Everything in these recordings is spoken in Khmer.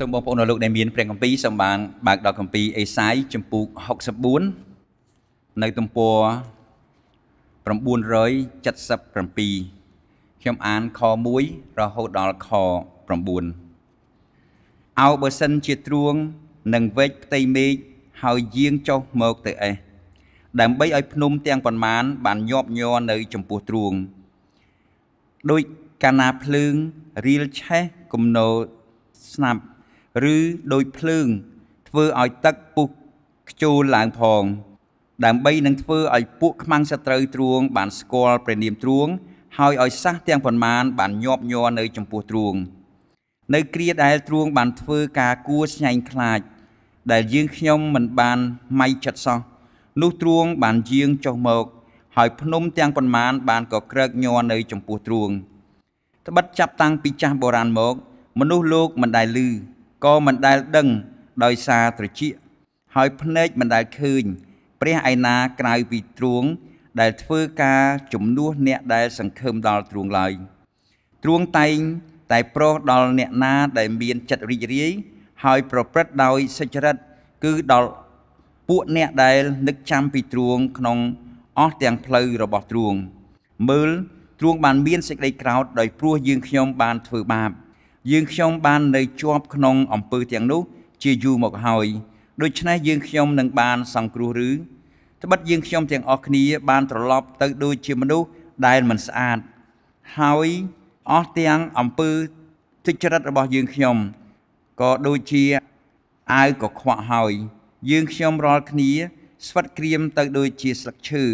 សូមបងប្អូនលោកដែលមានព្រះគម្ពីរសូមបានបើកដល់គម្ពីរអេសាយជំពូក64នៅទំព័រ977ខ្ញុំអានខ1រហូតដល់ខ9អោបើសិនជាទ្រួងនឹងវេចផ្ទៃមេឃហើយយាងចុះមកទៅអេសដើម្បីឲ្យភ្នំ ទាំងប៉ុន្មាន បានញាប់ញ័រនៅចំពោះទ្រួងដោយកាណាភ្លើងរៀលឆេះគំនោស្នាប់ឬដោយភ្លើង ធ្វើឲ្យទឹកពុះខ្ជូរឡើងផងដើម្បីនឹងធ្វើឲ្យពួកខ្មាំងសត្រូវទ្រួងបាន ស្គាល់ព្រះនាមទ្រួងហើយឲ្យសះទាំងប៉ុន្មាន បានញាប់ញ័រនៅចំពោះទ្រួងនៅគ្រាដែលទ្រួងបានធ្វើការគួស្ញែងខ្លាច ដែលយើងខ្ញុំមិនបានម៉ៃចិត្តសោះនោះទ្រួង បានយាងចុះមកហើយភ្នំទាំងប៉ុន្មាន បានក៏ក្រឹកញ័រនៅចំពោះទ្រួងត្បិតចាប់តាំងពីចាស់បុរាណមក មនុស្សលោកមិនដែលឮក៏មិនដែលដឹងដោយសារត្រចៀកហើយភ្នែកមិនដែលឃើញព្រះឯណាក្រៅពីទ្រួង ដែលធ្វើការជំនួសអ្នកដែល សង្ឃឹមដល់ទ្រួងឡើយទ្រួងតែងតែប្រោសដល់អ្នកណាដែលមានចិត្តរីករាយហើយប្រព្រឹត្តដោយសេចក្ដីគឺដល់ពួកអ្នកដែលនឹកចាំពីទ្រួងក្នុង អស់ទាំងផ្លូវរបស់ទ្រួង មើលទ្រួងបានមានសេចក្តីក្រោធដោយព្រោះយើងខ្ញុំបានធ្វើបាបយើងខ្ញុំបាននៅជាប់ក្នុងអំពើទាំងនោះជាយូរមកហើយដូច្នេះយើងខ្ញុំនឹងបានសង្គ្រោះឬត្បិតយើងខ្ញុំទាំងអស់គ្នាបានត្រឡប់ទៅដូចជាមនុស្សដែលមិនស្អាតហើយអស់ទាំងអំពើទុច្ចរិតរបស់យើងខ្ញុំក៏ដូចជាអាវក៏ខ្វាក់ហើយយើងខ្ញុំរាល់គ្នាស្វិតក្រៀមទៅដូចជាស្លឹកឈើ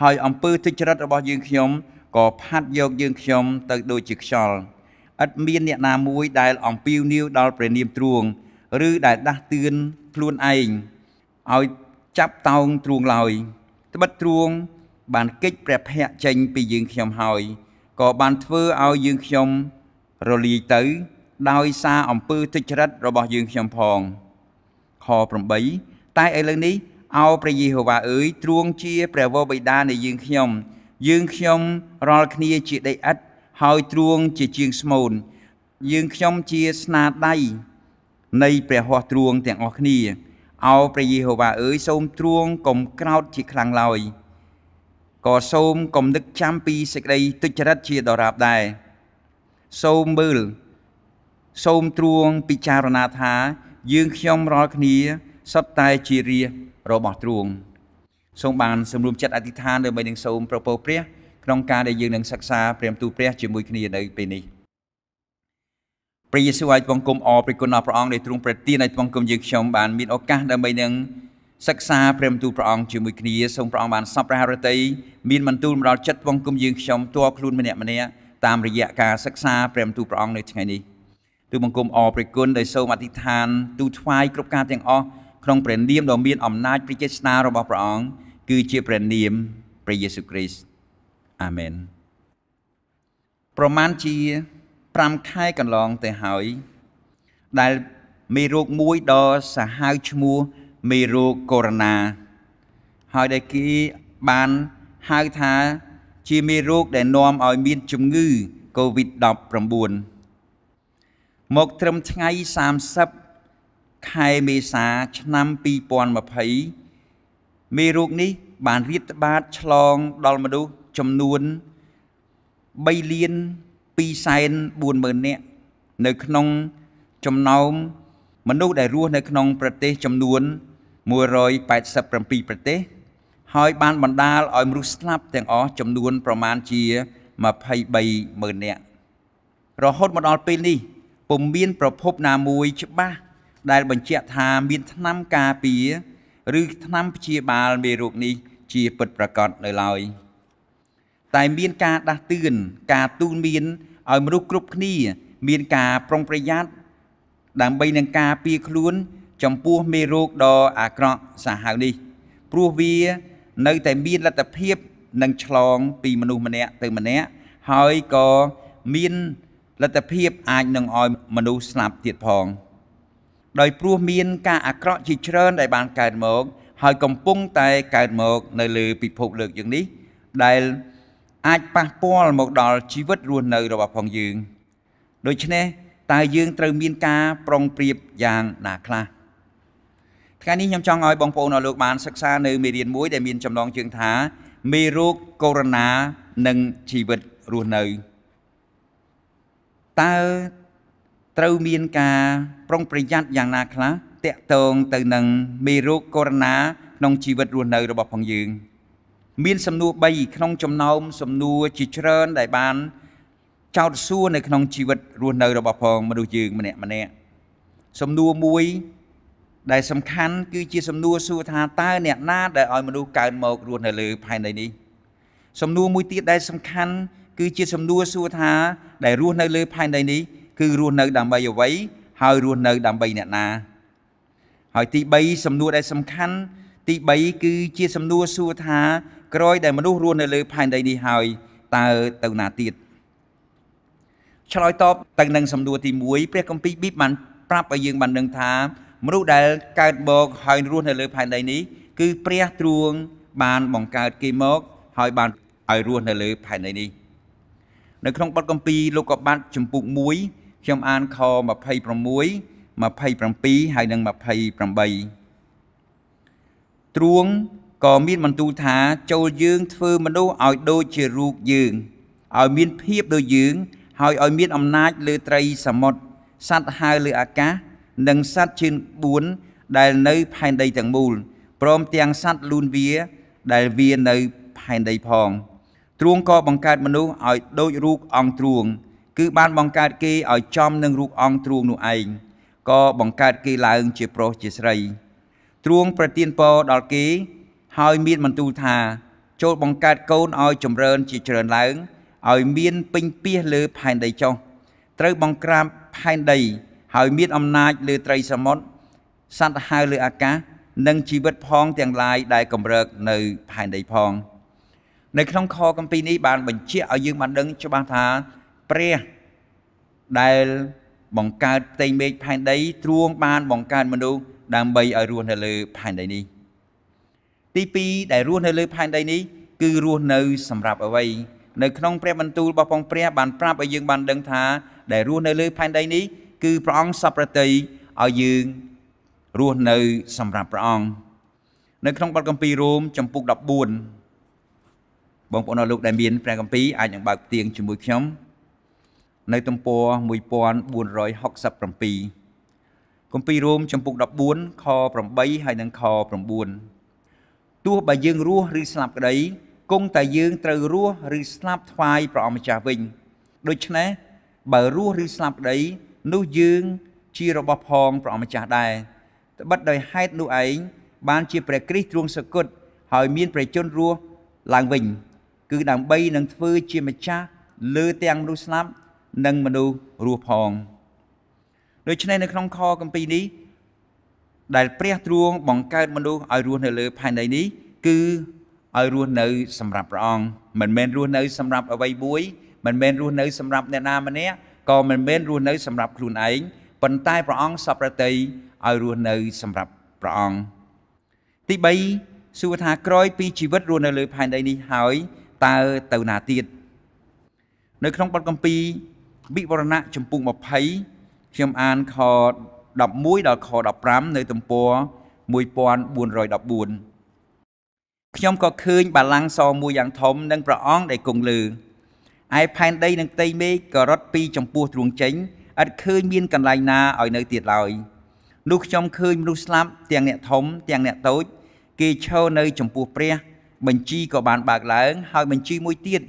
ហើយអំពើទុច្ចរិតរបស់យើងខ្ញុំក៏ផាត់យកយើងខ្ញុំទៅដូចជាខ្យល់ឥតមានអ្នកណាមួយដែលអំពាវនាវដល់ព្រះនាមទ្រង់ឬដែលដាស់តឿនខ្លួនឯងឲ្យចាប់តោងទ្រង់ឡើយត្បិតទ្រង់បានកិច្ចព្រះភ័ក្រចេញ ពីយើងខ្ញុំហើយក៏បានធ្វើឲ្យយើងខ្ញុំរលាយទៅដោយសារអំពើទុច្ចរិតរបស់យើងខ្ញុំផងខ8តែឥឡូវនេះអោព្រះយេហូវ៉ាអើយទ្រង់ជា ព្រះវរបិតានៃយើងខ្ញុំយើងខ្ញុំរាល់គ្នាជាដីឥដ្ឋហើយទ្រួងជាជាងស្មូន យើងខ្ញុំជាស្នាដៃនៃព្រះហស្ថទ្រួងទាំងអស់គ្នាអោព្រះយេហូវ៉ាអើយសូមទ្រួងកុំក្រោតជាខ្លាំងឡើយក៏សូមកុំនឹកចាំពីសេចក្តីទុច្ចរិតជាដរាបដែរសូមមើលសូមទ្រួងពិចារណាថា យើងខ្ញុំរាល់គ្នាសុទ្ធតែជារារបស់ទ្រួងសូមបាន សម្រួមចិត្តអធិដ្ឋានដើម្បីនឹងសូមប្រពោព្រះក្នុងការដែលយើងនឹងសិក្សាព្រះទូព្រះជាមួយគ្នានៅពេលនេះព្រះយេស៊ូវឲ្យបង្គំអរព្រះគុណដល់ព្រះអង្គដែលទ្រង់ប្រទានឲ្យបង្គំយើងខ្ញុំបាន មានឱកាសដើម្បីនឹងសិក្សាព្រះបន្ទូលព្រះអង្គជាមួយគ្នាសូមព្រះអង្គបានសពព្រះハរតីមានបន្ទូលមកដល់ចិត្តបង្គំយើងខ្ញុំតัวខ្លួនម្នាក់ម្នាក់តាមរយៈការសិក្សាព្រះបន្ទូលព្រះអង្គនៅថ្ងៃនេះទូបង្គំអរព្រះគុណដោយសូមអធិដ្ឋាន ទូថ្វាយគ្រប់ការទាំងអស់ក្នុងព្រះនាមដ៏មានអំណាចព្រះចេស្តារបស់ព្រះអង្គគឺជាព្រះនាមព្រះយេស៊ូវគ្រីស្ទអាមែនប្រមាណជា5ខែកន្លងទៅហើយ ដែលមេរោគមួយដ៏សាហាវឈ្មោះមេរោគកូវីដ -19 ហើយដែលគេបានហៅថា ជាមេរោគដែលនាំឲ្យមានជំងឺ COVID-19 មកត្រឹមថ្ងៃ30ខែមេសាឆ្នាំ2020មេរោគនេះបានរាតត្បាត ឆ្លងដល់មនុស្សចំនួន3លាន240,000នាក់នៅក្នុងចំណោមមនុស្សដែលរស់នៅក្នុងប្រទេសចំនួន187ប្រទេសហើយបាន បណ្ដាលឲ្យមនុស្សស្លាប់ទាំងអស់ចំនួន ប្រមាណជា23,000នាក់រហូតមកដល់ពេលនេះពុំមានប្រភពណាមួយច្បាស់ដែលបញ្ជាក់ថាមានថ្នាំការពារឬថ្នាំព្យាបាលមេរោគនេះ ជាពិតប្រាកដនៅឡើយ។តែមានការដាស់តឿនការទូន្មានឲ្យមនុស្សគ្រប់គ្នា មានការប្រុងប្រយ័ត្នដើម្បីនឹងការពារខ្លួន ចំពោះមេរោគដ៏អាក្រក់សាហាវនេះ ព្រោះវានៅតែមានលទ្ធភាពនឹងឆ្លង ពីមនុស្សម្នាក់ទៅម្នាក់ហើយក៏មានលទ្ធភាពអាចនឹងឲ្យមនុស្សស្លាប់ទៀតផង ដោយ ព្រោះមានការអាក្រក់ជាច្រើនដែលបានកើតមកហើយកំពុងតែកើតមក នៅលើពិភពលោកយើងនេះដែលអាចប៉ះពាល់មកដល់ជីវិតរស់នៅ របស់ផងយើងដូច្នេះតើយើងត្រូវមានការ ប្រុងប្រៀបយ៉ាងណាខ្លះថ្ងៃនេះខ្ញុំចង់ឲ្យបងប្អូនអរលោកបានសិក្សានៅមេរៀនមួយដែលមានចំណងជើងថា មេរោគកូវីដ -19 និងជីវិតរស់នៅតើត្រូវមានការ ប្រុងប្រយ័ត្នយ៉ាងណាខ្លះតាក់ទងទៅនឹងមេរោគកូវីដ -19 ក្នុងជីវិតរស់នៅរបស់ផងយើង។មានសំណួរ3ក្នុងចំណោមសំណួរជាច្រើន ដែលបាន ចោទសួរនៅក្នុងជីវិតរស់នៅរបស់ផង មនុស្សយើងម្នាក់ម្នាក់សំណួរមួយដែលសំខាន់ គឺជាសំណួរសួរថាតើអ្នកណាដែលឲ្យមនុស្សកើនមករស់នៅលើផែនដីនេះសំណួរមួយទៀតដែលសំខាន់គឺជាសំណួរសួរថាដែលរស់នៅលើផែនដីនេះគឺរស់នៅ ដើម្បីអ្វីហើយរស់នៅដើម្បីអ្នកណាហើយទី3សំណួរដែលសំខាន់ ទី3គឺជាសំណួរសួរថាក្រោយដែលមនុស្សរស់នៅលើផែនដីនេះហើយតើទៅណាទៀតឆ្លើយតបទៅនឹងសំណួរទី1ព្រះគម្ពីរប៊ីបបានប្រាប់ឲ្យយើងបានដឹងថាមនុស្សដែលកើតមកហើយរស់នៅលើផែនដីនេះគឺព្រះទ្រង់បាន បង្កើតគេមក ហើយ បានឲ្យរស់នៅលើផែនដីនេះ នៅក្នុងបទគម្ពីរលោកុបាតចំពុក1ខ្ញុំអានខ26 27ហើយនិង28ទ្រង់ក៏មានបន្ទូលថាចូលយើងធ្វើមនុស្សឲ្យដូចជារូបយើងឲ្យមានភាពដូចយើង ហើយឲ្យមានអំណាចលើត្រីសមុទ្រសត្វហើរលើអាកាសនិងសត្វជើង4ដែលនៅផែនដីទាំងមូលព្រមទាំងសត្វលូនវាដែលវានៅផែនដីផង ទ្រង់ក៏បង្កើតមនុស្សឲ្យដូចរូបអង្គទ្រង់គឺបានបង្កើតគេឲ្យចំនឹងរូបអង្គទ្រង់នោះឯងក៏បង្កើតគេឡើងជាប្រុសជាស្រី ទ្រង់ប្រទានពរដល់គេហើយមានបន្ទូលថាចូលបង្កើតកូនឲ្យចម្រើន ជាច្រើនឡើងឲ្យ មានពេញពាសលើផែនដីចុះត្រូវបង្ក្រាបផែនដី ហើយមាន អំណាចលើត្រីសមុទ្រសត្វហើរលើអាកាសនិងជីវិតផងទាំងឡាយដែលកម្រើក នៅផែនដីផង នៅក្នុងខកម្ពីនេះបាន បញ្ជាក់ឲ្យយើងបានដឹងច្បាស់ថាព្រះដែលបង្កើតផ្ទៃមេឃផែនដីទ្រង់បានបង្កើតមនុស្សដើម្បីឲ្យរស់នៅលើផែនដីនេះទី2ដែលរស់នៅលើផែនដីនេះគឺរស់នៅ សម្រាប់អ្វីនៅក្នុងព្រះបន្ទូលរបស់ផងព្រះ បានប្រាប់ឲ្យយើងបានដឹងថាដែលរស់នៅលើផែនដីនេះគឺព្រះអង្គសពប្រតិឲ្យយើងរស់នៅ សម្រាប់ព្រះអង្គនៅក្នុងបទគម្ពីររ៉ូមចំពុក14បងប្អូនអរលោកដែលមាន ព្រះគម្ពីរអាចនឹងបើកទៀងជាមួយខ្ញុំ នៅទំព័រ1467គម្ពីររ៉ូមចំពុក14ខ8ហើយនិងខ9ទោះបើយើងរស់ឬស្លាប់ក្តីគង់តែយើងត្រូវរស់ឬស្លាប់ថ្វាយព្រះអម្ចាស់វិញដូច្នេះបើរស់ឬស្លាប់ក្តីនោះយើង ជារបស់ផងព្រះអម្ចាស់ដែរត្បិតដោយហេតុនោះឯងបានជាព្រះគ្រីស្ទទ្រង់សគត់ហើយមានព្រះជន្មរស់ឡើងវិញ គឺដើម្បីនឹងធ្វើជាម្ចាស់លើទាំងមនុស្សស្លាប់ និងមនុស្សរស់ផងដូច្នេះនៅក្នុងខគម្ពីរនេះដែលព្រះទ្រង់បង្កើតមនុស្សឲ្យរស់នៅលើផែនដីនេះគឺឲ្យរស់នៅសម្រាប់ព្រះអង្គមិនមែនរស់នៅសម្រាប់អ្វីមួយមិនមែនរស់នៅសម្រាប់អ្នកណាម្នាក់ក៏មិនមែនរស់នៅសម្រាប់ខ្លួនឯងប៉ុន្តែព្រះអង្គសពរតីឲ្យរស់នៅសម្រាប់ព្រះអង្គទី3សួរថាក្រោយពីជីវិតរស់នៅលើផែនដីនេះហើយតើទៅណាទៀតនៅក្នុងបទគម្ពីរវិវរណៈចំពុក20ខ្ញុំអានខ11ដល់ខ15នៅ ទំព័រ1414ខ្ញុំក៏ឃើញបាលាំងសមួយយ៉ាងធំ និងព្រះអង្គដែលគង់លើឯផែនដីនិងផ្ទៃមេឃក៏រត់ពីចំពោះទ្រង់ចេញឥតឃើញមានកន្លែងណាឲ្យនៅទៀតឡើយនោះខ្ញុំឃើញមនុស្សស្លាប់ទាំងអ្នកធំទាំងអ្នកតូច គេឈរនៅចំពោះព្រះបញ្ជីក៏បានបើកឡើង ហើយបញ្ជីមួយទៀត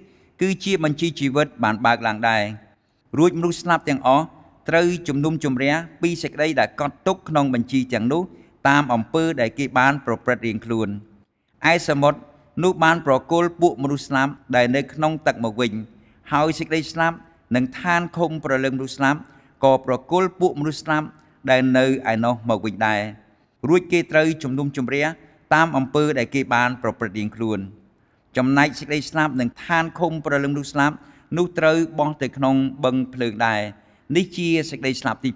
គឺជាបញ្ជីជីវិត បានបើកឡើងដែររួចមនុស្សស្លាប់ទាំងអស់ត្រូវជំនុំជម្រះពីសេចក្តីដែលកត់ទុកក្នុងបញ្ជីទាំងនោះតាមអំពើដែលគេបាន ប្រព្រឹត្តរៀងខ្លួនឯសមុទ្រនោះបានប្រគល់ពួក មនុស្សស្លាប់ដែលនៅក្នុងទឹកមកវិញហើយសេចក្តីស្លាប់និងឋានឃុំប្រលឹងមនុស្សស្លាប់ក៏ប្រគល់ពួកមនុស្សស្លាប់ដែលនៅឯនោះមកវិញដែររួចគេត្រូវជំនុំជម្រះតាមអំពើដែលគេបានប្រព្រឹត្តរៀងខ្លួន ចំណែកសេចក្តីស្លាប់និងឋានឃុំប្រលឹងមនុស្សស្លាប់នោះត្រូវបោះទៅក្នុងបឹងភ្លើងដែរនេះជាសេចក្តីស្លាប់ទី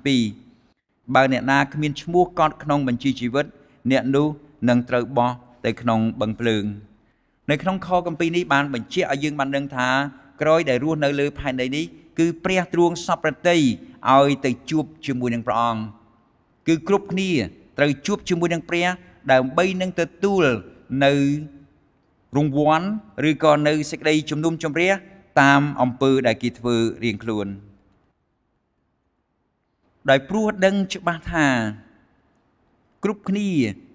2បើ អ្នកណាគ្មានឈ្មោះកត់ក្នុង បញ្ជីជីវិត អ្នកនោះនឹងត្រូវបោះទៅក្នុងបឹងភ្លើងនៅក្នុងខគម្ពីរនេះបានបញ្ជាក់ឲ្យយើងបានដឹងថាក្រោយដែលរស់នៅលើផែនដីនេះគឺព្រះទ្រង់សពប្រតិឲ្យ ទៅជួបជាមួយនឹងព្រះអង្គគឺគ្រប់គ្នាត្រូវជួបជាមួយនឹងព្រះដើម្បីនឹងទទួលនៅរង្វាន់ឬក៏នៅសេចក្តីជំនុំជម្រះ តាមអំពើដែលគេធ្វើរៀងខ្លួន។ដោយព្រោះដឹងច្បាស់ថា គ្រប់គ្នា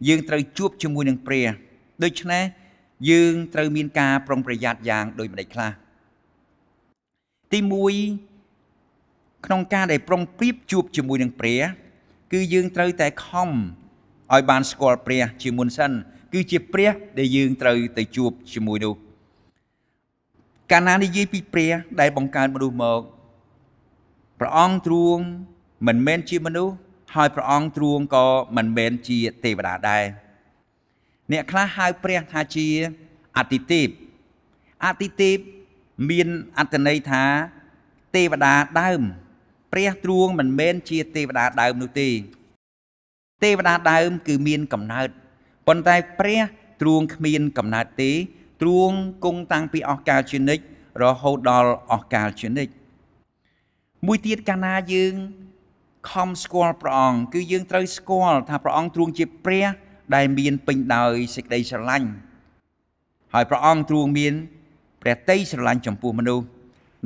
យើងត្រូវជួបជាមួយនឹងព្រះដូច្នេះយើង ត្រូវមានការ ប្រុងប្រយ័ត្នយ៉ាង ដូចម្តេចខ្លះទី1ក្នុងការដែលប្រុងប្រៀបជួបជាមួយនឹងព្រះគឺយើងត្រូវតែខំឲ្យបាន ស្គាល់ព្រះជាមុនសិន គឺជាព្រះដែលយើងត្រូវទៅជួបជាមួយនោះ កាលណានិយាយពីព្រះ ដែលបង្កើតមនុស្សមកព្រះអង្គទ្រង់មិនមែនជាមនុស្សហើយព្រះអង្គទ្រង់ក៏មិនមែនជាទេវតាដែរអ្នកខ្លះហៅព្រះថាជាអតិទេពអតិទេពមានអត្តន័យថា ទេវតាដើម ព្រះទ្រង់មិនមែនជាទេវតាដើមនោះទេទេវតាដើមគឺមានកំណើតប៉ុន្តែព្រះទ្រង់គ្មានកំណើតទេទ្រង់គង់តាំងពីអស់កាលជានិច្ចរហូតដល់អស់កាលជានិច្ចមួយទៀតកាលណាយើងខំស្គាល់ព្រះអង្គគឺយើងត្រូវស្គាល់ថាព្រះអង្គទ្រង់ជាព្រះ ដែលមានពេញដោយសេចក្តីស្រឡាញ់ហើយព្រះអង្គទ្រង់មានព្រះតីស្រឡាញ់ចំពោះមនុស្ស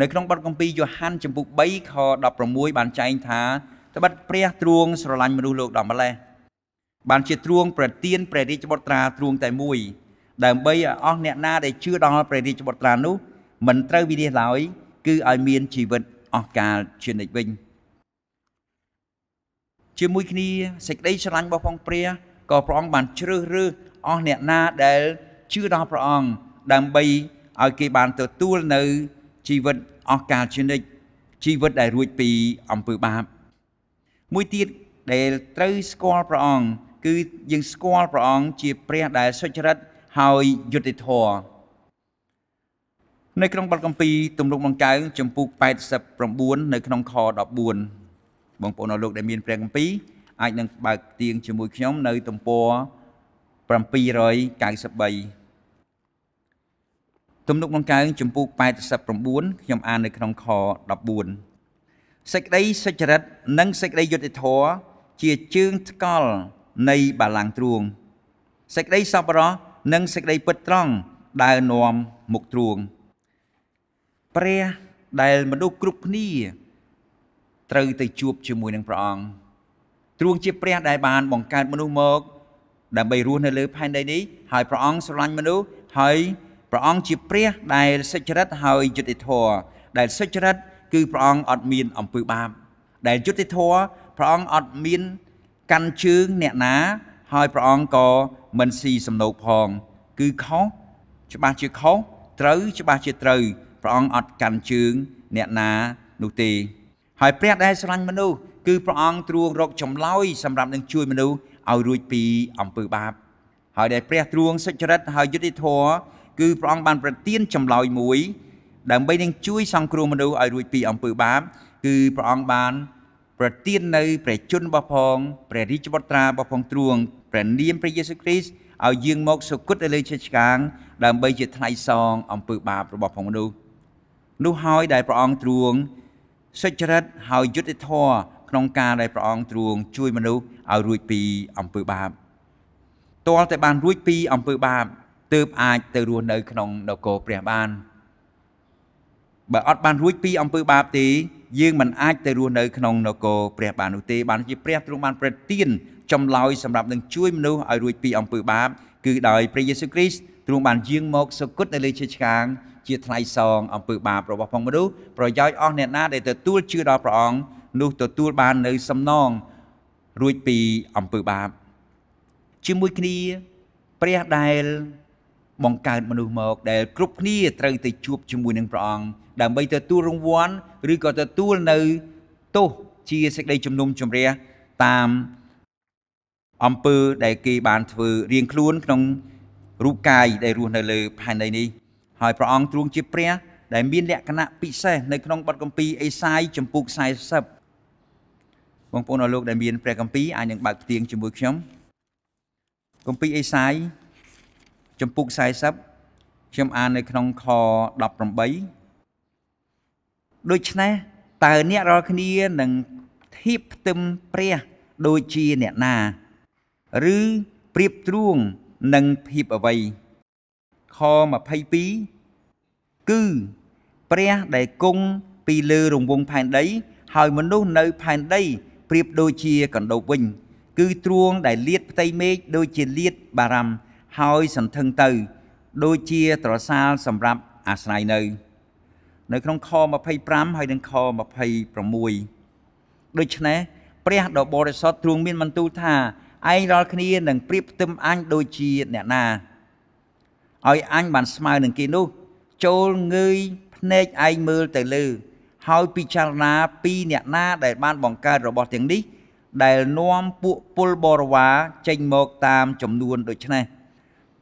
នៅក្នុងបទគម្ពីរយ៉ូហានចំពុក3ខ16បានចែងថាត្បិតព្រះទ្រង់ស្រឡាញ់មនុស្សលោកដល់ម្លេះបានជាទ្រង់ប្រទានព្រះរាជបុត្រាទ្រង់តែមួយ ដើម្បីឲ្យអស់អ្នកណាដែលជឿដល់ព្រះរាជបុត្រានោះមិនត្រូវវិនិច្ឆ័យឡើយគឺឲ្យមានជីវិតអស់កាលជានិច្ចវិញ។ជាមួយគ្នាសេចក្តីស្រឡាញ់របស់ផងព្រះក៏ព្រះអង្គបានជ្រើសរើសអស់អ្នកណាដែលជឿដល់ព្រះអង្គដើម្បីឲ្យគេបានទទួលនៅ ជីវិតអស់កាលជានិច្ចជីវិតដែលរួចពីអំពើបាប មួយទៀតដែលត្រូវស្គាល់ព្រះអង្គគឺយើងស្គាល់ព្រះអង្គជាព្រះដែលសុចរិតហើយយុត្តិធម៌នៅក្នុងបទគម្ពីរទំនុកបង្កើងចំពុក89នៅក្នុងខ14បងប្អូនអស់លោកដែលមានព្រះគម្ពីរអាចនឹងបើកទៀងជាមួយខ្ញុំនៅទំព័រ793ទំនុកដង្កើងចំពោះ89ខ្ញុំអាននៅក្នុងខ14សេចក្តីសុចរិតនិងសេចក្តីយុត្តិធម៌ជាជើងថ្កល់នៃបាលាំងទ្រួងសេចក្តីសប្បុរសនិងសេចក្តីពិតត្រង់ដើរនាំមុខទ្រួងព្រះដែលមនុស្សគ្រប់គ្នាត្រូវទៅជួបជាមួយនឹងព្រះអង្គទ្រង់ជាព្រះដែលបានបង្កើតមនុស្សមកដើម្បីរស់នៅលើផែនដីនេះហើយព្រះអង្គស្រឡាញ់មនុស្សហើយព្រះអង្គជាព្រះដែលសុចរិតហើយយុត្តិធម៌ដែលសុចរិតគឺព្រះអង្គអត់មានអំពើបាប ដែលយុត្តិធម៌ព្រះអង្គអត់មានកាន់ជើងអ្នកណា ហើយព្រះអង្គក៏មិនស៊ីសំណូកផង គឺខុសច្បាស់ជាខុសត្រូវច្បាស់ជាត្រូវព្រះអង្គអត់កាន់ជើងអ្នកណានោះទេហើយព្រះដែលស្រឡាញ់មនុស្សគឺព្រះអង្គទ្រង់រកចម្លើយសម្រាប់នឹងជួយមនុស្សឲ្យរួចពីអំពើបាប ហើយដែលព្រះទ្រង់សុចរិតហើយយុត្តិធម៌គឺព្រះអង្គបាន ប្រទានចម្លើយមួយ ដើម្បីនឹងជួយសង្គ្រោះមនុស្សឲ្យរួចពីអំពើបាបគឺព្រះអង្គបាន ប្រទាននៅព្រះជន្មរបស់ផង ព្រះរាជវត្រារបស់ផងទ្រង់ព្រះនាមព្រះយេស៊ូវគ្រីស្ទឲ្យយាងមកសុគតនៅលើឈើឆ្កាង ដើម្បីជាថ្លៃសងអំពើបាបរបស់ផងមនុស្សនោះហើយដែលព្រះអង្គទ្រង់សុចរិតហើយយុត្តិធម៌ក្នុងការដែលព្រះអង្គទ្រង់ជួយមនុស្សឲ្យរួចពីអំពើបាបទាល់តែបានរួចពីអំពើបាបទើបអាចទៅរស់នៅក្នុងនគរព្រះបានបើអត់បានរួចពីអំពើបាបទេយើងមិនអាចទៅរស់នៅក្នុងនគរព្រះបាននោះទេ បានជាព្រះទ្រង់បានប្រទានចម្លើយសម្រាប់នឹងជួយមនុស្សឲ្យរួចពីអំពើបាបគឺដោយព្រះយេស៊ូវគ្រីស្ទទ្រង់បានយាងមកសគត់នៅលើឈើឆ្កាងជាថ្លៃសងអំពើបាបរបស់ផងមនុស្សប្រយោជន៍អស់អ្នកណាដែលទទួលជឿដល់ព្រះអង្គនោះ ទទួលបាននៅសំណងរួចពីអំពើបាបជាមួយគ្នាព្រះដែលបង្កើតមនុស្សមក ដែលគ្រប់គ្នាត្រូវទៅជួបជាមួយនឹងព្រះអង្គដើម្បីទទួលរង្វាន់ឬក៏ទទួលនៅ ទោសជាសេចក្តីជំនុំជម្រះតាមអំពើដែលគេបានធ្វើរៀងខ្លួនក្នុង រូបកាយដែលរស់នៅលើផែនដីនេះហើយព្រះអង្គទ្រង់ជាព្រះ ដែលមានលក្ខណៈពិសេសនៅក្នុងបទគម្ពីរអេសាយចំពុក40បងប្អូនអរលោក ដែលមានព្រះគម្ពីរអាចនឹងបើកផ្ទៀងជាមួយខ្ញុំគម្ពីរអេសាយចំពុក40ខ្ញុំអាននៅក្នុងខ18ដូច្នេះតើអ្នករាល់គ្នានឹងធៀបផ្ទឹមព្រះដូចជាអ្នកណាឬប្រៀបទ្រួងនឹងភាពអ្វីខ22គឺ ព្រះដែលគង់ពីលើរង្វង់ផែនដី ហើយមនុស្សនៅ ផែនដីប្រៀបដូចជា កណ្ដូបវិញ គឺទ្រួងដែលលាត ផ្ទៃមេឃដូចជាលាត បារាំហើយសន្ធឹងទៅ ដូចជាត្រសាលសម្រាប់អាស្រ័យនៅ នៅក្នុងខ25ហើយនិងខ26ដូច្នេះព្រះដ៏បរិសុទ្ធទ្រង់មានបន្ទូលថាឯងរាល់គ្នានឹងប្រៀបផ្ទឹមអញដូចជាអ្នកណាឲ្យអញបានស្មើនឹងគេនោះចូលងើយភ្នែកឯងមើលទៅលើហើយពិចារណាពីអ្នកណា ដែលបានបង្កើតរបស់ទាំងនេះ ដែលនាំពួកពលបរិវារចេញមកតាមចំនួន ដូច្នេះ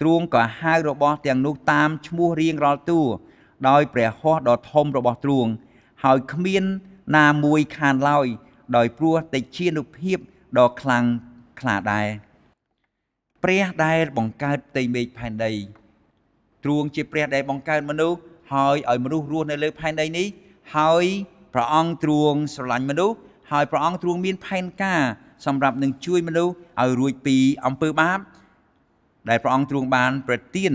ទ្រង់ក៏ហៅរបស់ទាំងនោះតាមឈ្មោះរៀងរាល់តួដោយ ព្រះហស្ថដ៏ធំរបស់ទ្រង់ហើយគ្មានណាមួយខានឡើយដោយ ព្រោះតិជានុភាពដ៏ខ្លាំងខ្លាដែរព្រះដែលបង្កើតផ្ទៃមេឃផែនដីទ្រង់ជាព្រះដែលបង្កើតមនុស្សហើយឲ្យមនុស្សរស់នៅលើផែនដីនេះ ហើយព្រះអង្គទ្រង់ស្រឡាញ់មនុស្សហើយព្រះអង្គទ្រង់មានផែនការសម្រាប់នឹងជួយមនុស្សឲ្យរួចពីអំពើបាប ដែលព្រះអង្គទ្រង់បានប្រទាន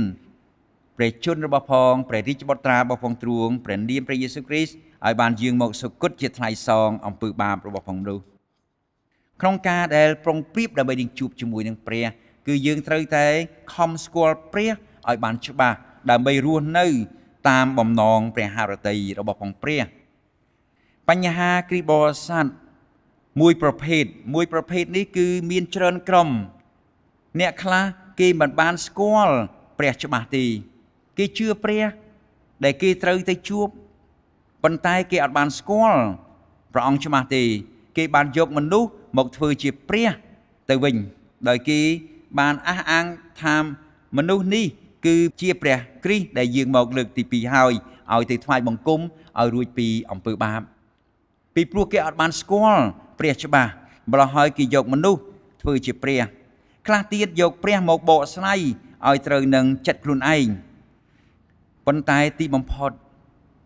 ព្រះជន្មរបស់ផងព្រះរាជបុត្រារបស់ផងទ្រង់ព្រះនាមព្រះយេស៊ូវគ្រីស្ទឲ្យបានយាងមកសុគតជាថ្លៃសងអំពើបាបរបស់ផងមនុស្សក្នុងការដែលប្រុងប្រៀបដើម្បីនឹងជួបជាមួយនឹងព្រះគឺយើងត្រូវតែខំស្គាល់ព្រះឲ្យបានច្បាស់ដើម្បីរស់នៅ តាមបំណងព្រះハរតីរបស់ផងព្រះបញ្ហាគ្រីបរស័តមួយប្រភេទមួយប្រភេទនេះគឺមានច្រើនក្រុមអ្នកខ្លះគេមិនបានស្គាល់ព្រះច្បាស់ទេគេជឿព្រះដែលគេត្រូវទៅជួបប៉ុន្តែគេអត់បានស្គាល់ព្រះអង្គច្បាស់ទេគេបានយកមនុស្សមកធ្វើជាព្រះទៅវិញ ដោយគេបានអះអាងថាមនុស្សនេះគឺជាព្រះគ្រីស្ទដែលយាងមកលើក ទី2ហើយឲ្យទៅថ្វាយបង្គំឲ្យរួចពីអំពើបាបពីព្រោះគេអត់បានស្គាល់ព្រះច្បាស់ម្ល៉េះហើយគេយកមនុស្សធ្វើជាព្រះ ខ្លះទៀតយក ព្រះមកបកស្រាយឲ្យត្រូវនឹងចិត្តខ្លួនឯងប៉ុន្តែទីបំផុត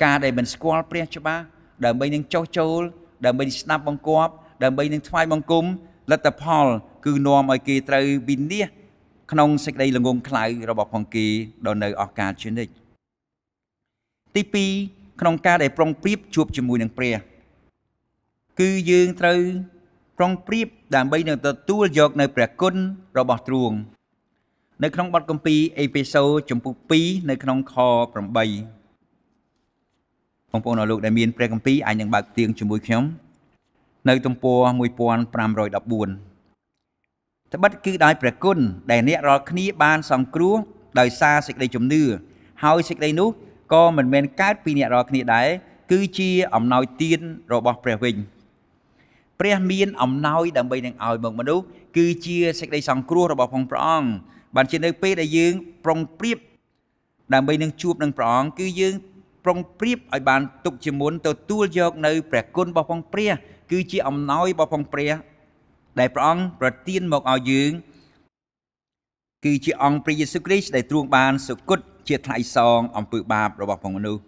ការដែលមិនស្គាល់ព្រះច្បាស់ដើម្បីនឹងចោះចូលដើម្បីស្ដាប់បង្គាប់ដើម្បីនឹងថ្វាយបង្គំលទ្ធផល គឺនាំឲ្យគេត្រូវវិនិច្ឆ័យក្នុងសេចក្តីល្ងងខ្លៅរបស់ផងគេដល់នៅអស់កាលជានិច្ចទី2ក្នុងការដែលប្រុងប្រៀបជួបជាមួយនឹងព្រះគឺយើងត្រូវប្រុងប្រៀបដើម្បីនឹងទទួលយកនៅព្រះគុណរបស់ទ្រង់នៅ ក្នុងបទគម្ពីរអេពីសូចំពុះ2នៅក្នុងខ8បងប្អូនអរលោកដែលមានព្រះគម្ពីរអាចនឹងបើកទៀងជាមួយខ្ញុំនៅ ទំព័រ1514ត្បិតគឺដោយព្រះគុណដែលអ្នករាល់គ្នាបានសង្គ្រោះដោយសារសេចក្តីជំនឿហើយសេចក្តីនោះក៏មិនមែនកើតពីអ្នករាល់គ្នាដែរគឺជាអំណោយទានរបស់ព្រះវិញ ព្រះមានអំណោយដើម្បីនឹងឲ្យមកមនុស្សគឺជាសេចក្តីសង្គ្រោះរបស់ផងព្រះអង្គបានជានៅពេលដែលយើងប្រុងប្រៀបដើម្បីនឹងជួបនឹងព្រះអង្គគឺយើងប្រុងប្រៀបឲ្យបានទុកជាមុនទទួលយកនៅព្រះគុណរបស់ផងព្រះគឺជាអំណោយរបស់ផងព្រះដែលព្រះអង្គប្រទានមកឲ្យយើងគឺជាអង្គព្រះយេស៊ូវគ្រីស្ទដែលទ្រង់បានសុគតជាថ្លៃសងអំពើបាបរបស់ផងមនុស្ស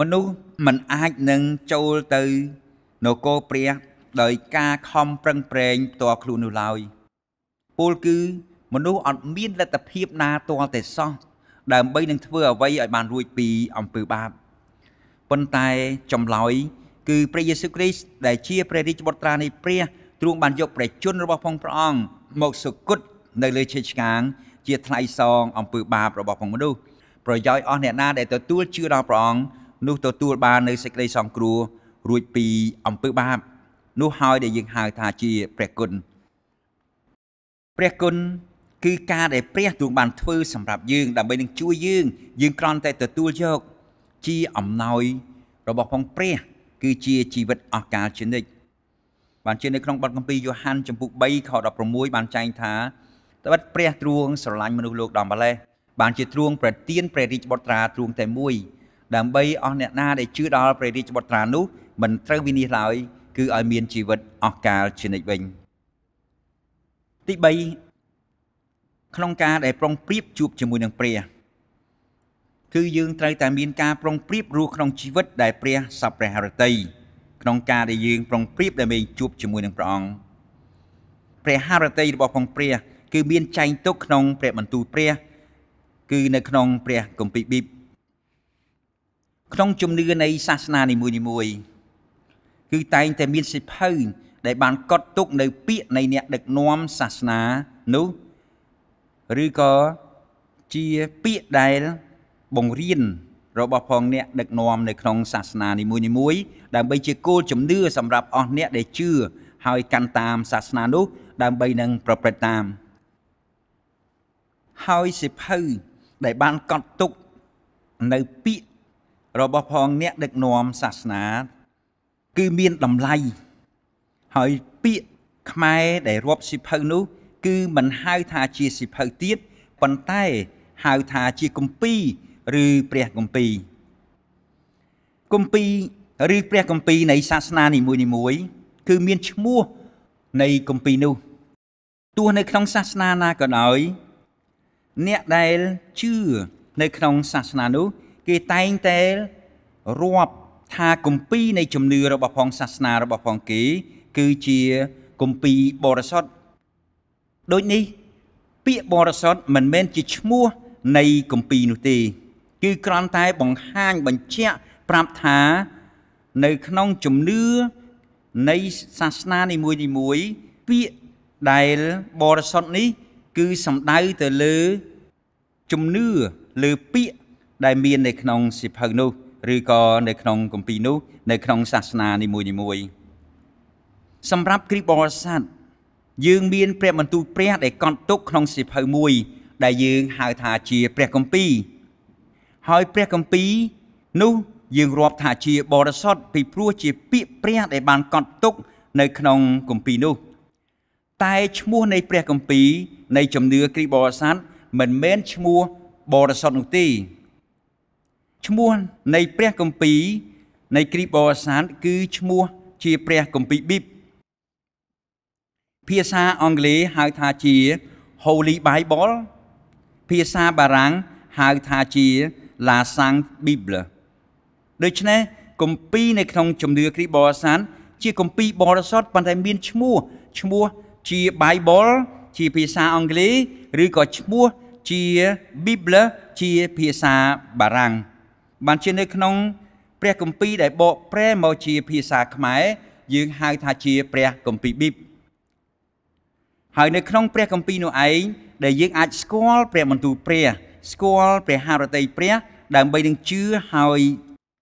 មនុស្សមិនអាចនឹងចូលទៅនគរព្រះដោយការខំប្រឹងប្រែងផ្ទាល់ខ្លួននោះឡើយពលគឺមនុស្សអត់មានលទ្ធភាពណាទាល់តែសោះដើម្បីនឹងធ្វើអ្វីឲ្យបានរួចពីអំពើបាប ប៉ុន្តែចម្លើយគឺព្រះយេស៊ូវគ្រីស្ទដែលជាព្រះរាជបុត្រានៃព្រះទ្រង់បានយកព្រះជន្មរបស់ផងព្រះអង្គមកសុគតនៅលើឈើឆ្កាងជាថ្លៃ សងអំពើបាបរបស់ផងមនុស្សប្រយោជន៍អស់អ្នកណាដែលទទួលជឿដល់ព្រះអង្គនោះទទួលបាននៅសេចក្តីសង្គ្រោះរួចពីអំពើបាប នោះហើយដែលយើងហៅថាជាព្រះគុណព្រះគុណគឺ ការដែលព្រះទ្រង់បានធ្វើសម្រាប់យើងដើម្បីនឹងជួយយើង យើងគ្រាន់តែទទួលយកជាអំណោយ របស់ផងព្រះគឺជាជីវិតអស់កលជានិច្ចបានជានៅក្នុងបទគម្ពីរយ៉ូហានចំពុក3ខ16បានចែងថាត្បិតព្រះទ្រង់ស្រឡាញ់មនុស្សលោកដំបលេះបានជាទ្រង់ប្រទានព្រះរាជបុត្រាទ្រង់តែមួយ ដើម្បីអស់អ្នកណាដែលជឿដល់ព្រះរាជបុត្រានោះមិនត្រូវវិនិច្ឆ័យឡើយគឺឲ្យមានជីវិតអស់កាលជានិច្ចវិញទី3ក្នុងការដែលប្រុងប្រៀបជួបជាមួយនឹងព្រះគឺយើងត្រូវតែមានការប្រុងប្រៀបរស់ក្នុងជីវិត ដែលព្រះសពព្រះハរតីក្នុងការដែលយើងប្រុងប្រៀបដើម្បីជួបជាមួយនឹងព្រះអង្គព្រះハរតីរបស់ផងព្រះ គឺ មានចែងទុកក្នុងព្រះបន្ទូលព្រះគឺនៅក្នុងព្រះគម្ពីរប៊ីបក្នុងជំនឿនៃសាសនានីមួយៗគឺតែងតែមានសិភៅ ដែលបានកត់ទុកនៅ ពាក្យនៃអ្នក ដឹកនាំសាសនានោះឬក៏ជាពាក្យដែលបង្រៀនរបស់ផងអ្នកដឹកនាំនៅក្នុងសាសនានីមួយៗដើម្បីជាគោលជំនឿសម្រាប់អស់អ្នកដែលជឿហើយកាន់តាមសាសនានោះដើម្បីនឹងប្រព្រឹត្តតាមហើយសិភៅដែលបានកត់ទុកនៅពាក្យរបស់ផងអ្នកដឹកនាំសាសនា គឺមានតម្លៃហើយពាក្យខ្មែរដែលរាប់សិភៅនោះ គឺមិនហៅថាជាសិភៅទៀតប៉ុន្តែហៅថាជាគម្ពីរឬព្រះគម្ពីរគម្ពីរឬព្រះគម្ពីរនៃសាសនានីមួយៗគឺមានឈ្មោះនៃគម្ពីរនោះទោះនៅក្នុងសាសនាណាក៏ដោយអ្នកដែលជឿនៅក្នុងសាសនានោះគេតែងតែរាប់ថាគម្ពីរនៃជំនឿរបស់ផងសាសនារបស់ផងគេ គឺជាគម្ពីរបរិសុទ្ធដូចនេះ ពាក្យបរិសុទ្ធមិនមែនជាឈ្មោះនៃគម្ពីរនោះទេគឺគ្រាន់តែបង្ហាញបញ្ជាក់ប្រាប់ថានៅក្នុងជំនឿនៃសាសនានីមួយនីមួយ ពាក្យដែលបរិសុទ្ធនេះ គឺសំដៅទៅលើ ជំនឿលើពាក្យដែលមាននៅក្នុងសិភៅនោះឬក៏នៅក្នុងគម្ពីរនោះ នៅក្នុងសាសនានីមួយនីមួយសម្រាប់គ្រីបរិស័ទយើងមានព្រះបន្ទូលព្រះដែលកត់ទុកក្នុងសិភៅមួយដែលយើងហៅថាជា ព្រះគម្ពីរហើយព្រះគម្ពីរនោះយើងរាប់ថាជាបរិសុទ្ធពីព្រោះជាពាក្យព្រះដែលបានកត់ទុក នៅ ក្នុងគម្ពីរនោះ តែឈ្មោះនៃព្រះគម្ពីរនៃជំនឿគ្រីស្ទបរិស័ទមិនមែនឈ្មោះបរិសុទ្ធនោះទេឈ្មោះនៃព្រះគម្ពីរនៃគ្រីស្ទបរិស័ទគឺឈ្មោះជាព្រះគម្ពីរប៊ីបភាសាអង់គ្លេសហៅថាជា Holy Bible ភាសាបារាំងហៅថាជា La Sang Bible ដូច្នេះគម្ពីរនៅក្នុងជំនឿគ្រីស្ទបរិស័ទជាគម្ពីរបរិសុទ្ធប៉ុន្តែមានឈ្មោះឈ្មោះជា Bible ជាភាសាអង់គ្លេសឬក៏ឈ្មោះជា Bible ជាភាសាបារាំងបានជានៅក្នុង ព្រះគម្ពីរដែលបកប្រែមកជាភាសាខ្មែរយើងហៅថាជា ព្រះគម្ពីរប៊ីបហើយ នៅក្នុងព្រះគម្ពីរនោះឯងដែលយើងអាចស្គាល់ព្រះបន្ទូលព្រះស្គាល់ព្រះハរតីព្រះដើម្បីនឹងជឿហើយ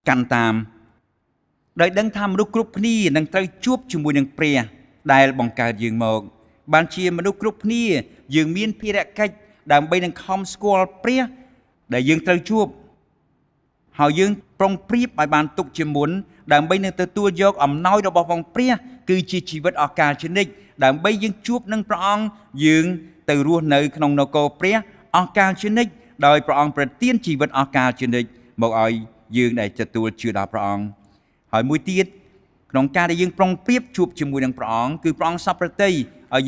កាន់តាមដោយដឹងថាមនុស្សគ្រប់គ្នានឹងត្រូវជួបជាមួយនឹងព្រះដែលបង្កើតយើងមកបានជាមនុស្សគ្រប់គ្នា យើងមានភារកិច្ចដើម្បីនឹងខំស្គាល់ព្រះដែលយើងត្រូវជួបហើយយើងប្រុងប្រៀបឲ្យបានទុកជាមុនដើម្បីនឹងទទួលយកអំណោយរបស់ផងព្រះគឺជាជីវិតអកាលជនិតដើម្បីយើងជួបនឹងព្រះអង្គយើងទៅរស់នៅក្នុងនគរព្រះអកាលជនិតដោយព្រះអង្គប្រទានជីវិតអស់កាលជានិច្ចមកឲ្យយើងដែលទទួលជឿដល់ព្រះអង្គហើយមួយទៀតក្នុងការដែលយើងប្រុងប្រៀបជួបជាមួយនឹងព្រះអង្គគឺព្រះអង្គសពប្រតិឲ្យ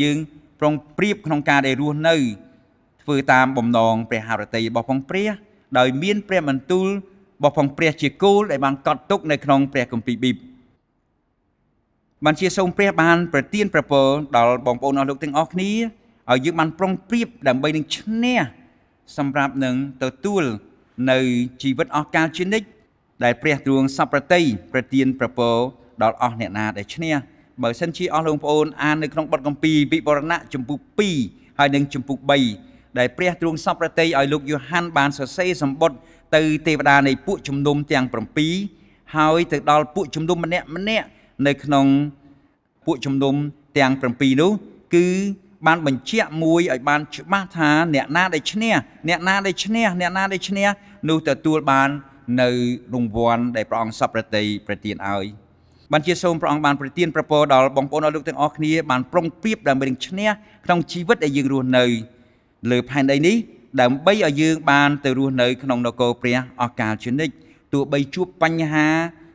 យើងប្រុងប្រៀបក្នុងការដែលរស់នៅ ធ្វើតាមបំណងព្រះハរតីរបស់ផងព្រះដោយមានព្រះបន្ទូលរបស់ផងព្រះជាគោលដែលបានកត់ទុកនៅក្នុងព្រះគម្ពីរប៊ីបបានជាសូមព្រះបានប្រទានប្រពរដល់បងប្អូនអស់លោកទាំងអស់គ្នាឲ្យយើងបានប្រុងប្រៀបដើម្បីនឹងឈ្នះសម្រាប់នឹងទទួលនៅជីវិតអស់កលជានិច្ចដែលព្រះទ្រង់សពប្រតិប្រទានប្រពោដល់អស់អ្នកណាដែលឈ្នះបើសិនជាអស់លោកបងប្អូនអាននៅក្នុងបទកម្ពីវិបរណៈជំពូក2ហើយនិងជំពូក3ដែលព្រះទ្រង់សពប្រតិឲ្យលោកយូហានបានសរសេរសម្បត្តិទៅទេវតានៃពួកជំនុំទាំង7ហើយទៅដល់ពួកជំនុំម្នាក់ម្នាក់នៅក្នុងពួកជំនុំទាំង7នោះគឺបានបញ្ជាក់មួយឲ្យបានច្បាស់ថា អ្នកណាដែលឈ្នះ អ្នកណាដែលឈ្នះអ្នកណាដែលឈ្នះនោះទទួលបាន នៅរង្វាន់ដែលព្រះអង្គសពប្រតិប្រទានឲ្យបានជាសូមព្រះអង្គបានប្រទានប្រពរដល់បងប្អូនអស់លោកទាំងអស់គ្នាបានប្រុងប្រៀបដើម្បីនឹងឈ្នះក្នុងជីវិតដែលយើងរស់នៅលើផែនដីនេះដើម្បីឲ្យយើងបានទៅរស់នៅក្នុងនគរព្រះអកាលជនិតទោះបីជួបបញ្ហា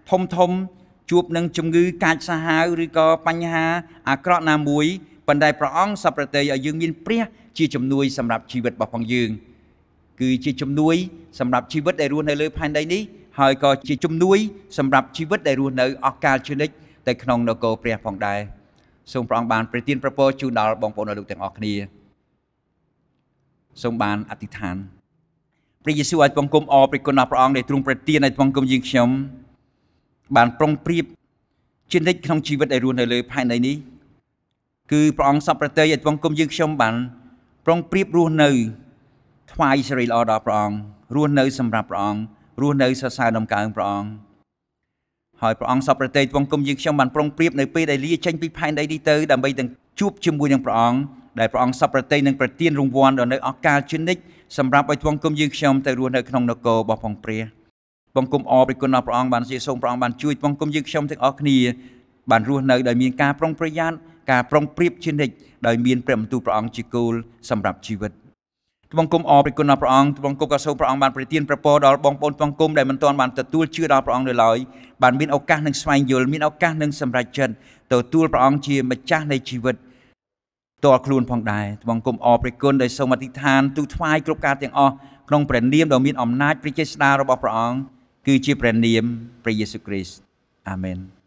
ធំធំជួបនឹងជំងឺកាចសាហាវឬក៏បញ្ហា អាក្រក់ណាមួយប៉ុន្តែព្រះអង្គសព្វប្រតិឲ្យយើងមានព្រះជាជំនួយសម្រាប់ជីវិតរបស់ផងយើងគឺជាជំនួយសម្រាប់ជីវិតដែលរស់នៅលើផែនដីនេះហើយក៏ជាជំនួយសម្រាប់ជីវិតដែលរស់នៅអកាលជនិតទៅក្នុងនគរព្រះផងដែរសូមព្រះអង្គបានប្រទានប្រពរជូនដល់បងប្អូនលោកទាំងអស់គ្នាសូមបានអធិដ្ឋានព្រះយេស៊ូវឲ្យបង្គំអរព្រះគុណដល់ព្រះអង្គដែលទ្រង់ប្រទានឲ្យបង្គំយើងខ្ញុំបានប្រុងប្រៀបជានិច្ចក្នុងជីវិតដែលរស់នៅលើផែនដីនេះគឺព្រះអង្គសពប្រតិយឲ្យបងគុំយើងខ្ញុំបាន ប្រងព្រៀបរស់នៅថ្វាយសេរីល្អដល់ព្រះអង្គរស់នៅ សម្រាប់ព្រះអង្គរស់នៅសរសើរដំកើងព្រះអង្គហើយព្រះអង្គសពប្រតិយបងគុំយើងខ្ញុំបានប្រងព្រៀបនៅពេលដែលលាចេញពីផែនដីនេះទៅដើម្បីទាំងជួបជាមួយនឹងព្រះអង្គដែលព្រះអង្គសពប្រតិយនឹងប្រទានរង្វាន់ដល់នៅអកាលជនិតសម្រាប់ឲ្យបងគុំយើងខ្ញុំទៅរស់នៅក្នុងនគររបស់ផងព្រះបងគុំអរព្រគុណដល់ព្រះអង្គបានជាសូមព្រះអង្គបានជួយបងគុំយើងខ្ញុំទាំងអស់គ្នាបានរស់នៅដោយមានការប្រុងប្រយ័ត្នការប្រុងប្រៀបជានិច្ចដោយមានព្រះបន្ទូលព្រះអង្គជាគោលសម្រាប់ជីវិតត្បូងគុំអរព្រះគុណដល់ព្រះអង្គត្បូងគុំក៏សូមព្រះអង្គបានប្រទានប្រពរដល់បងប្អូនត្បូងគុំដែលមិនទាន់បានទទួលជឿដល់ព្រះអង្គនៅឡើយបានមានឱកាសនឹងស្វែងយល់មានឱកាសនឹងសម្រេចចិត្តទទួលព្រះអង្គជាម្ចាស់នៃជីវិតតរខ្លួនផងដែរត្បូងគុំអរព្រះគុណដោយសូមអធិដ្ឋានទូថ្វាយគ្រប់ការទាំងអស់ក្នុងព្រះនាមដ៏មានអំណាចព្រះចេស្តារបស់ព្រះអង្គគឺជាព្រះនាមព្រះយេស៊ូវគ្រីស្ទអាមែន